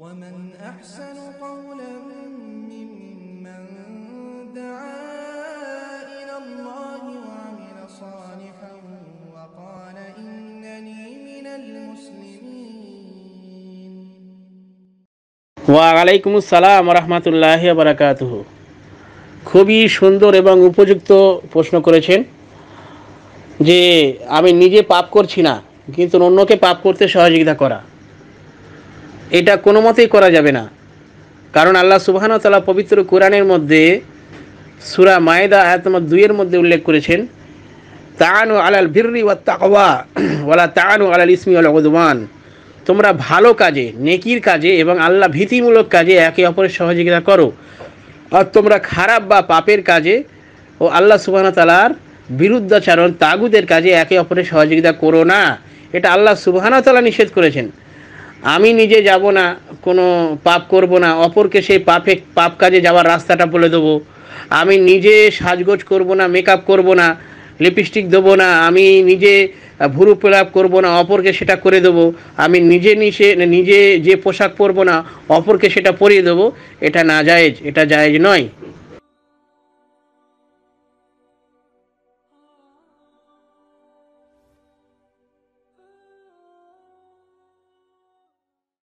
ومن أحسن قولا ممن دعا إلى الله وعمل صالحا وقال إنني من المسلمين وعليكم السلام ورحمة الله وبركاته খুবই সুন্দর এবং উপযুক্ত প্রশ্ন করেছেন যে আমি নিজে পাপ করছি না কিন্তু অন্যকে পাপ করতে সহযোগিতা করা এটা কোনো মতেই করা যাবে না কারণ আল্লাহ তালা পবিত্র কোরআনের মধ্যে সুরা মায়দা আয়াতমা দুইয়ের মধ্যে উল্লেখ করেছেন ও আলাল ভিরি ওয়া তাকওয়া ওয়ালা ও আলাল ইসমি আল ওদমান তোমরা ভালো কাজে নেকির কাজে এবং আল্লাহ ভীতিমূলক কাজে একে অপরের সহযোগিতা করো আর তোমরা খারাপ বা পাপের কাজে ও আল্লাহ সুবাহ তালার বিরুদ্ধাচারণ তাগুদের কাজে একে অপরের সহযোগিতা করো না এটা আল্লাহ সুবাহানা তালা নিষেধ করেছেন আমি নিজে যাব না কোনো পাপ করব না অপরকে সেই পাপে পাপ কাজে যাওয়ার রাস্তাটা বলে দেবো আমি নিজে সাজগোজ করব না মেকআপ করব না লিপস্টিক দেবো না আমি নিজে ভুরু প্রলাপ করবো না অপরকে সেটা করে দেবো আমি নিজে নিজে নিজে যে পোশাক পরবো না অপরকে সেটা পরিয়ে দেবো এটা না জায়েজ এটা জায়েজ নয়